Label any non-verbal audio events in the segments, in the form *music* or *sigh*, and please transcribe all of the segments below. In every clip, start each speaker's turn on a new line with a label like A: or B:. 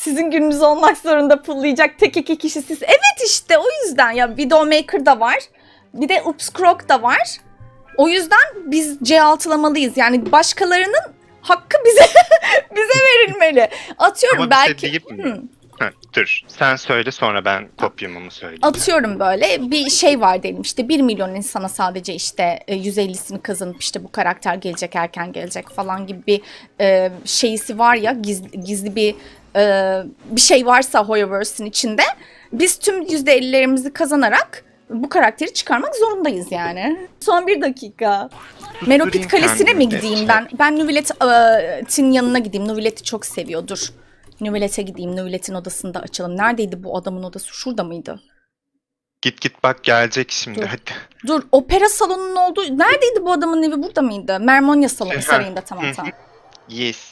A: sizin gününüz olmak zorunda pullayacak tek iki kişi siz. Evet işte o yüzden ya Widowmaker da var. Bir de Ups Croc da var. O yüzden biz C6'lamalıyız. Yani başkalarının hakkı bize *laughs* bize verilmeli. Atıyorum Ama şey belki. Bize değil mi? Hmm dur sen söyle sonra ben kopyamamı söyleyeyim. Atıyorum böyle bir şey var diyelim işte 1 milyon insana sadece işte e, 150'sini kazanıp işte bu karakter gelecek erken gelecek falan gibi bir e, şeysi var ya gizli, gizli bir e, bir şey varsa Hoyoverse'in içinde biz tüm %50'lerimizi kazanarak bu karakteri çıkarmak zorundayız yani. Son bir dakika. Meropit Kalesi'ne mi gideyim şey ben? Ben Nüvilet'in e, yanına gideyim. Nüvilet'i çok seviyor. Dur. Nüvelet'e gideyim. Nüvelet'in odasında açalım. Neredeydi bu adamın odası? Şurada mıydı? Git git bak gelecek şimdi Dur. hadi. Dur opera salonunun olduğu... Neredeydi bu adamın evi? Burada mıydı? Mermonya salonu şey, sarayında tamam tamam. yes.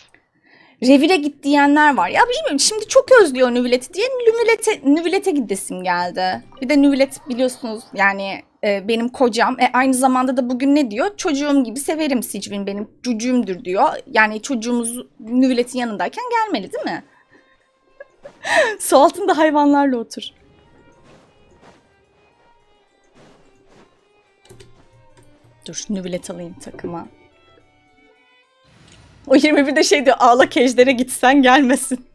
A: Revire git diyenler var. Ya bilmiyorum şimdi çok özlüyor Nüvilet'i diye Nüvilet'e Nüvilet'e gidesim geldi. Bir de Nüvilet biliyorsunuz yani e, benim kocam. E, aynı zamanda da bugün ne diyor? Çocuğum gibi severim Sicvin benim çocuğumdur diyor. Yani çocuğumuz Nüvilet'in yanındayken gelmeli değil mi? Su altında hayvanlarla otur. Dur nüvlet alayım takıma. O 21 de şey diyor ağla kejlere gitsen gelmesin.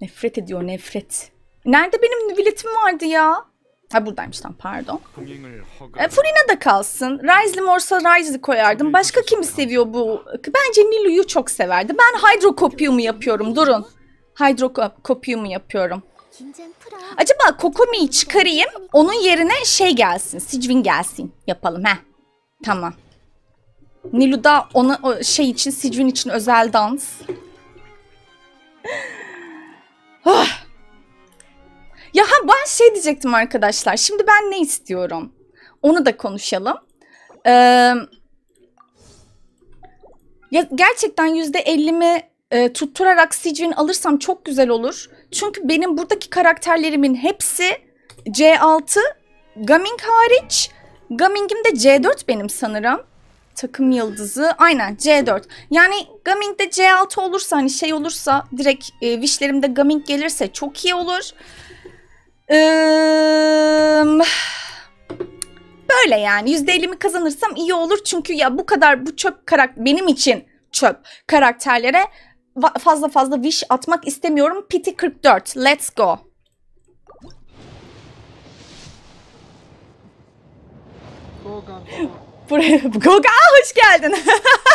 A: nefret ediyor nefret. Nerede benim nüvletim vardı ya? Ha buradaymış tam pardon. E, Furina da kalsın. Rise'li morsa Rise'li koyardım. Başka kimi seviyor bu? Bence Nilu'yu çok severdi. Ben hidrokopiumu yapıyorum. Durun. Hidrokopiumu yapıyorum. Acaba Kokomi'yi çıkarayım. Onun yerine şey gelsin. Sicvin gelsin. Yapalım he. Tamam. Nilu da ona şey için Sicvin için özel dans. oh. *laughs* Ya ha ben şey diyecektim arkadaşlar. Şimdi ben ne istiyorum? Onu da konuşalım. Ee, ya gerçekten yüzde %50'mi e, tutturarak Sicvin alırsam çok güzel olur. Çünkü benim buradaki karakterlerimin hepsi C6, Gaming hariç. Gaming'im de C4 benim sanırım. Takım yıldızı. Aynen C4. Yani Gaming'de C6 olursa hani şey olursa direkt e, wishlerimde Gaming gelirse çok iyi olur. Ee, böyle yani yüzde elimi kazanırsam iyi olur çünkü ya bu kadar bu çöp karakter benim için çöp karakterlere fazla fazla wish atmak istemiyorum. Pity 44. Let's go. Goga *laughs* hoş geldin.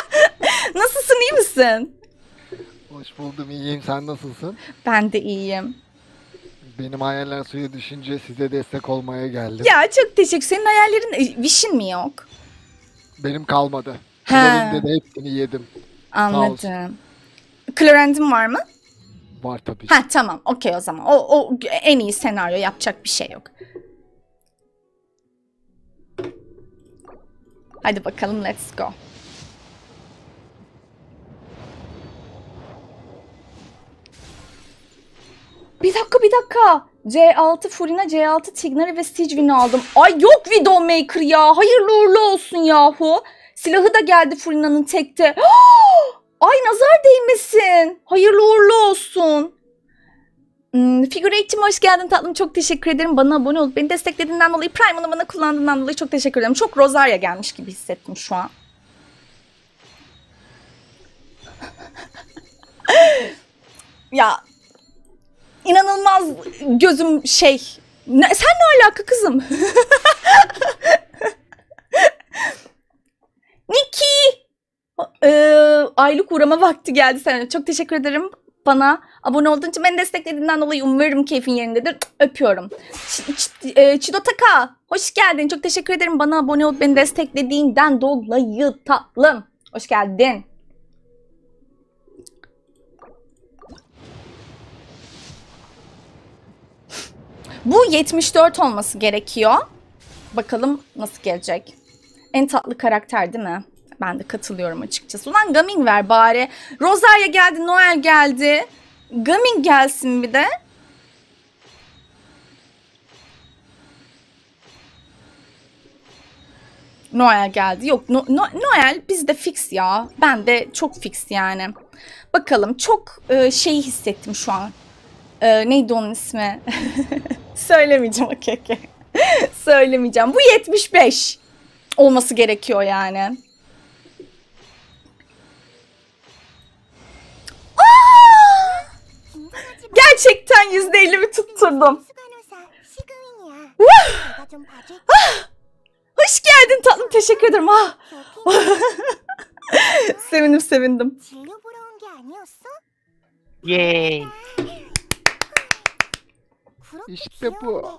A: *laughs* Nasılsın iyi misin? Hoş buldum iyiyim sen nasılsın? Ben de iyiyim benim hayaller suya düşünce size destek olmaya geldim. Ya çok teşekkür. Senin hayallerin wish'in e, mi yok? Benim kalmadı. He. Florinde de hepsini yedim.
B: Anladım.
A: Chlorendin var mı? Var tabii. Ha tamam. Okey o zaman. O, o en iyi senaryo. Yapacak bir şey yok. Hadi bakalım let's go. Bir dakika bir dakika. C6 Furina, C6 Tignari ve Sijvin'i aldım. Ay yok Widowmaker ya. Hayırlı uğurlu olsun yahu. Silahı da geldi Furina'nın tekte. *gasps* Ay nazar değmesin. Hayırlı uğurlu olsun. Hmm, Figüreç'cim hoş geldin tatlım. Çok teşekkür ederim. Bana abone olup beni desteklediğinden dolayı, Prime'ını bana kullandığından dolayı çok teşekkür ederim. Çok Rosaria gelmiş gibi hissettim şu an. *laughs* ya inanılmaz gözüm şey. Ne, sen ne alaka kızım? *laughs* Niki! Ee, aylık uğrama vakti geldi sana. Çok teşekkür ederim bana abone olduğun için beni desteklediğinden dolayı umarım keyfin yerindedir. Öpüyorum. E, Çido Taka hoş geldin. Çok teşekkür ederim bana abone olup beni desteklediğinden dolayı tatlım. Hoş geldin. Bu 74 olması gerekiyor. Bakalım nasıl gelecek. En tatlı karakter değil mi? Ben de katılıyorum açıkçası. Ulan Gaming ver bari. Rosaria geldi, Noel geldi. Gaming gelsin bir de. Noel geldi. Yok no, no, Noel bizde fix ya. Ben de çok fix yani. Bakalım çok e, şeyi hissettim şu an. Ee, neydi onun ismi? *laughs* Söylemeyeceğim o keke. *laughs* Söylemeyeceğim. Bu 75 olması gerekiyor yani. Aa! Gerçekten %50'mi tutturdum. ah! Hoş geldin tatlım. Teşekkür ederim. Ah. *laughs* sevindim sevindim. Yay. İşte bu.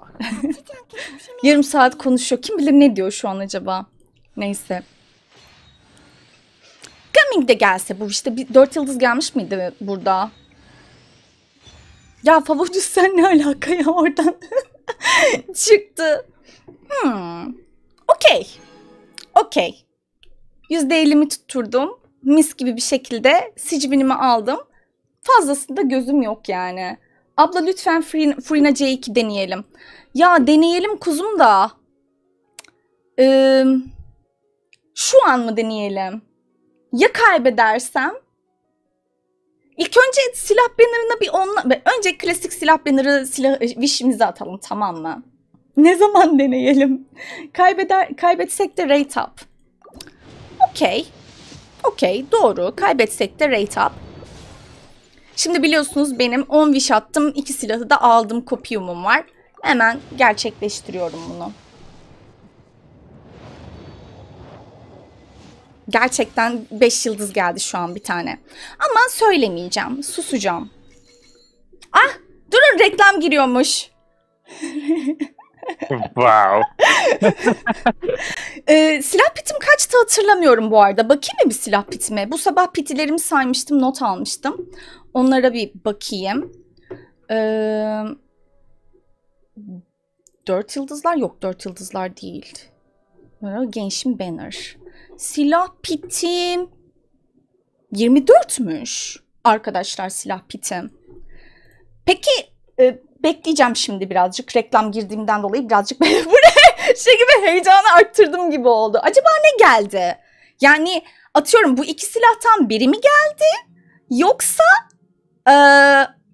A: 20 şey saat konuşuyor. Kim bilir ne diyor şu an acaba. Neyse. Gaming de gelse bu işte bir 4 yıldız gelmiş miydi burada? Ya favorisi *laughs* sen ne alaka ya oradan *laughs* çıktı. Hmm. Okey. Okey. %50'mi tutturdum. Mis gibi bir şekilde sicvinimi aldım. Fazlasında gözüm yok yani. Abla lütfen Frina C2 deneyelim. Ya deneyelim kuzum da. Ee, şu an mı deneyelim? Ya kaybedersem? İlk önce silah bannerına bir onla... Önce klasik silah bannerı silah e, wish'imizi atalım tamam mı? Ne zaman deneyelim? Kaybeder, kaybetsek de rate up. Okey. Okey doğru. Kaybetsek de rate up. Şimdi biliyorsunuz benim 10 wish attım. 2 silahı da aldım. Kopyumum var. Hemen gerçekleştiriyorum bunu. Gerçekten 5 yıldız geldi şu an bir tane. Ama söylemeyeceğim. Susacağım. Ah! Durun reklam giriyormuş. wow. *laughs* Ee, silah pitim kaçtı hatırlamıyorum bu arada. Bakayım mı bir silah pitime? Bu sabah pitilerimi saymıştım, not almıştım. Onlara bir bakayım. Ee, dört yıldızlar yok, dört yıldızlar değil. Ee, gençim Banner. Silah pitim 24'müş arkadaşlar silah pitim. Peki e, bekleyeceğim şimdi birazcık reklam girdiğimden dolayı birazcık *laughs* şey gibi heyecanı arttırdım gibi oldu. Acaba ne geldi? Yani atıyorum bu iki silahtan biri mi geldi? Yoksa e,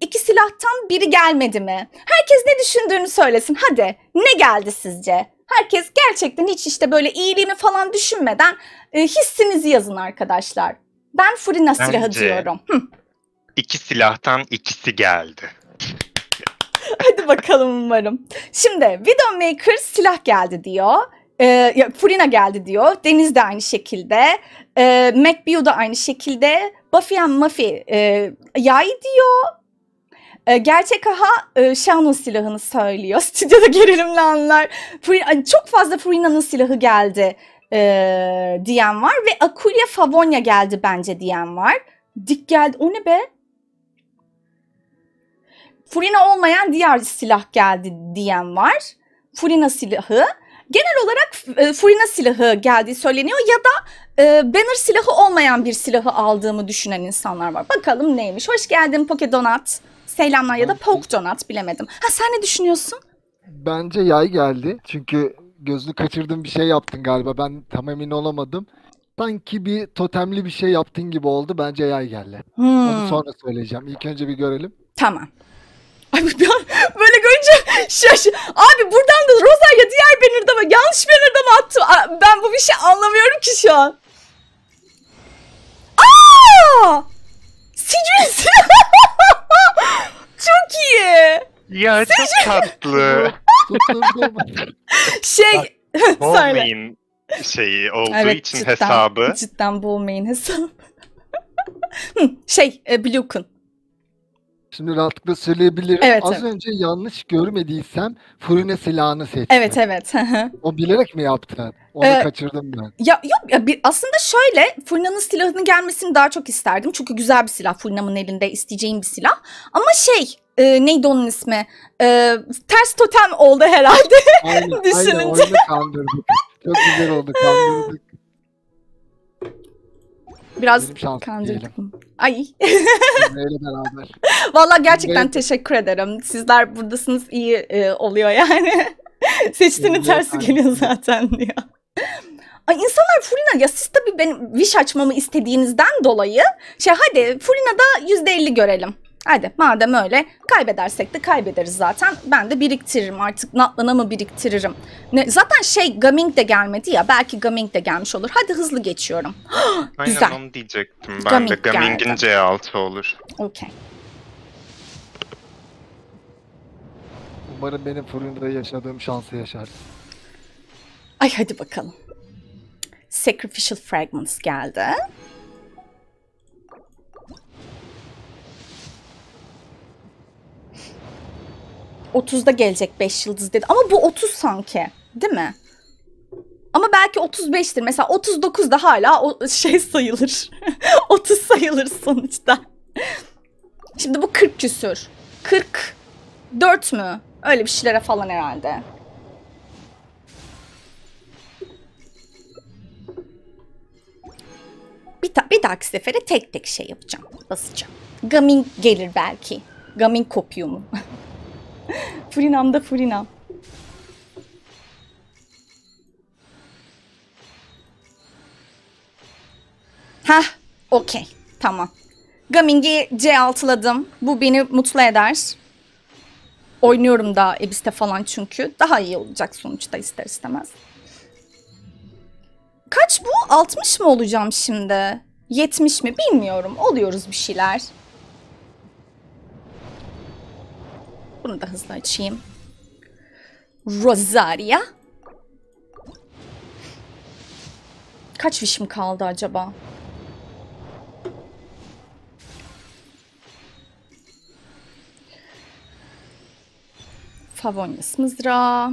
A: iki silahtan biri gelmedi mi? Herkes ne düşündüğünü söylesin. Hadi ne geldi sizce? Herkes gerçekten hiç işte böyle iyiliğimi falan düşünmeden e, hissinizi yazın arkadaşlar. Ben Furina silahı diyorum. Hı. İki silahtan ikisi geldi. Hadi bakalım umarım. Şimdi Widowmaker silah geldi diyor. Ee, ya Furina geldi diyor. Deniz de aynı şekilde. E, ee, MacBew de aynı şekilde. Buffy and Muffy e, yay diyor. E, gerçek aha e, silahını söylüyor. *laughs* Stüdyoda gerilimli anlar. çok fazla Furina'nın silahı geldi e, diyen var. Ve Akulya Favonia geldi bence diyen var. Dik geldi. O ne be? Furina olmayan diğer silah geldi diyen var. Furina silahı. Genel olarak e, Furina silahı geldiği söyleniyor ya da e, Banner silahı olmayan bir silahı aldığımı düşünen insanlar var. Bakalım neymiş. Hoş geldin Pokedonat. Selamlar ya da Pokdonat bilemedim. Ha sen ne düşünüyorsun? Bence yay geldi. Çünkü gözünü kaçırdığın bir şey yaptın galiba. Ben tam emin olamadım. Sanki bir totemli bir şey yaptın gibi oldu. Bence yay geldi. Hmm. Onu sonra söyleyeceğim. İlk önce bir görelim. Tamam. Ay böyle görünce *laughs* şaş. Şey, şey, abi buradan da Rosalia diğer banner'da mi? Yanlış banner'da mi attım? ben bu bir şey anlamıyorum ki şu an. Aaa! Sidris! *laughs* çok iyi. Ya çok tatlı. *laughs* şey, söyle. şeyi olduğu evet, için cidden, hesabı. Cidden bulmayın hesabı. şey, e, Blue'kun. Şimdi rahatlıkla söyleyebilirim. Evet, Az evet. önce yanlış görmediysem Fırına silahını seçti. Evet evet. *laughs* o bilerek mi yaptı? Onu ee, kaçırdım ben. Ya yok ya bir, aslında şöyle fırına'nın silahının gelmesini daha çok isterdim. Çünkü güzel bir silah Fırna'nın elinde isteyeceğim bir silah. Ama şey e, neydi onun ismi? E, ters totem oldu herhalde. Aynen, *laughs* Düşününce. aynen oyunu kandırdık. Çok güzel oldu kandırdık. Biraz Benim Ay. Sizlerle beraber. *laughs* Valla gerçekten Benim... teşekkür ederim. Sizler buradasınız iyi e, oluyor yani. *laughs* Seçtiğini tersi geliyor zaten diyor. Ay insanlar Fulina'da ya siz tabii benim wish açmamı istediğinizden dolayı şey hadi Fulina'da %50 görelim. Hadi madem öyle kaybedersek de kaybederiz zaten. Ben de biriktiririm artık Natlana mı biriktiririm. Ne, zaten şey Gaming de gelmedi ya belki Gaming de gelmiş olur. Hadi hızlı geçiyorum. *gasps* Aynen Güzel. onu diyecektim ben Gaming de. Gaming'in C6 olur. Okey. Umarım benim fırında yaşadığım şansı yaşar. Ay hadi bakalım. Sacrificial Fragments geldi. 30'da gelecek 5 yıldız dedi. Ama bu 30 sanki. Değil mi? Ama belki 35'tir. Mesela 39 da hala o şey sayılır. 30 *laughs* sayılır sonuçta. Şimdi bu 40 küsür. 44 mü? Öyle bir şeylere falan herhalde. Bir, ta- bir dahaki sefere tek tek şey yapacağım. Basacağım. Gaming gelir belki. Gaming mu? *laughs* Furinam da Furinam. Heh, okey. Tamam. Gaming'i C6'ladım. Bu beni mutlu eder. Oynuyorum daha Ebis'te falan çünkü. Daha iyi olacak sonuçta ister istemez. Kaç bu? 60 mı olacağım şimdi? 70 mi? Bilmiyorum. Oluyoruz bir şeyler. Bunu da hızlı açayım. Rosaria. Kaç fişim kaldı acaba? Favonius mızrağı.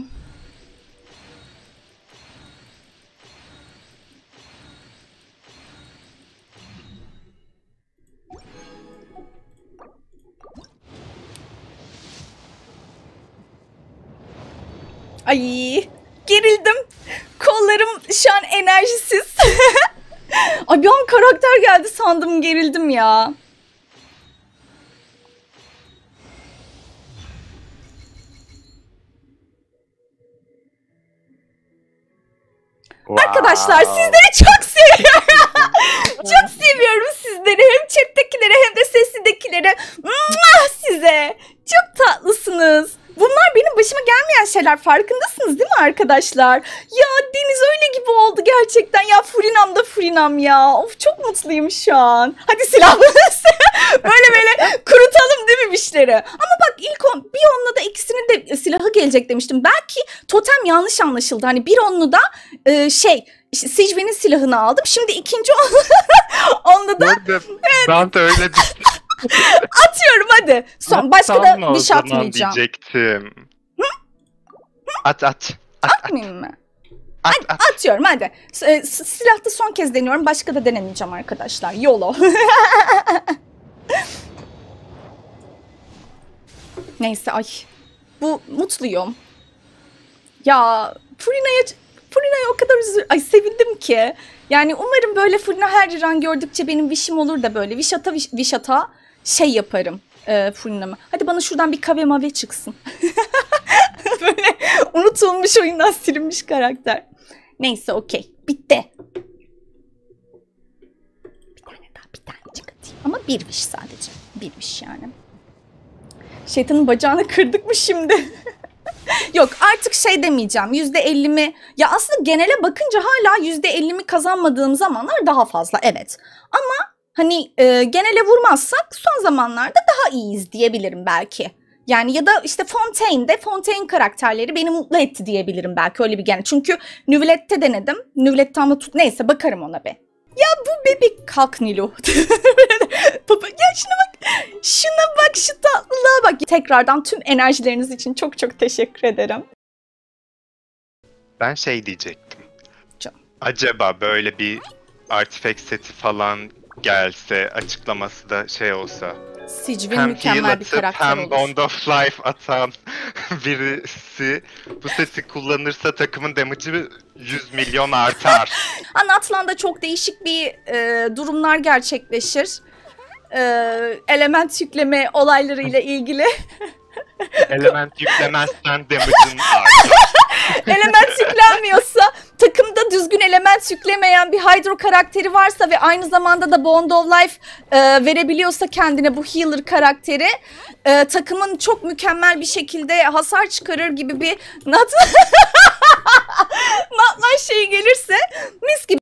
A: Ay gerildim. Kollarım şu an enerjisiz. *laughs* Ay bir an karakter geldi sandım gerildim ya. Wow. Arkadaşlar sizleri çok seviyorum. *laughs* çok seviyorum sizleri. Hem chat'tekilere hem de seslidekileri. Size. Çok tatlısınız başıma gelmeyen şeyler farkındasınız değil mi arkadaşlar? Ya Deniz öyle gibi oldu gerçekten. Ya Furinam da Furinam ya. Of çok mutluyum şu an. Hadi silahlarız. *laughs* böyle böyle kurutalım değil mi işleri? Ama bak ilk on, bir onla da ikisinin de e, silahı gelecek demiştim. Belki totem yanlış anlaşıldı. Hani bir onlu da e, şey işte silahını aldım. Şimdi ikinci onlu, *laughs* onlu da... Ben de, evet. ben de öyle *laughs* Atıyorum hadi. Son başka da bir şey atmayacağım. diyecektim. At at. at Atmayayım at. mı? At, at. Atıyorum hadi. E, silahta son kez deniyorum. Başka da denemeyeceğim arkadaşlar. Yolo. *laughs* Neyse ay. Bu mutluyum. Ya Furina'ya Furina'ya o kadar üzül ay sevindim ki. Yani umarım böyle Furina her an gördükçe benim vişim olur da böyle vişata viş, vişata şey yaparım e, Furina'mı. Hadi bana şuradan bir kave mavi çıksın. *laughs* böyle Unutulmuş oyundan silinmiş karakter. Neyse okey. Bitti. Bir tane daha bir tane çıkartayım. Ama birmiş sadece. birmiş yani. Şeytanın bacağını kırdık mı şimdi? *laughs* Yok artık şey demeyeceğim yüzde ellimi ya aslında genele bakınca hala yüzde ellimi kazanmadığım zamanlar daha fazla evet. Ama hani e, genele vurmazsak son zamanlarda daha iyiyiz diyebilirim belki. Yani ya da işte Fontaine'de Fontaine karakterleri beni mutlu etti diyebilirim belki öyle bir yani. Çünkü Nüvlet'te denedim. Nüvlet tam tut neyse bakarım ona be. Ya bu bebek kalk Nilo. *laughs* ya şuna bak. Şuna bak şu tatlılığa bak. Tekrardan tüm enerjileriniz için çok çok teşekkür ederim. Ben şey diyecektim. Canım. Acaba böyle bir artifact seti falan gelse açıklaması da şey olsa Sicvin hem mükemmel bir atıp, karakter hem Bond of Life atan *laughs* birisi bu sesi kullanırsa takımın damage'ı 100 milyon artar. *laughs* Anatlan'da çok değişik bir e, durumlar gerçekleşir. E, element yükleme olaylarıyla *laughs* ilgili. element yüklemezsen damage'ın artar element yüklenmiyorsa takımda düzgün element yüklemeyen bir Hydro karakteri varsa ve aynı zamanda da Bond of Life e, verebiliyorsa kendine bu healer karakteri e, takımın çok mükemmel bir şekilde hasar çıkarır gibi bir Nat Natlan şey gelirse mis gibi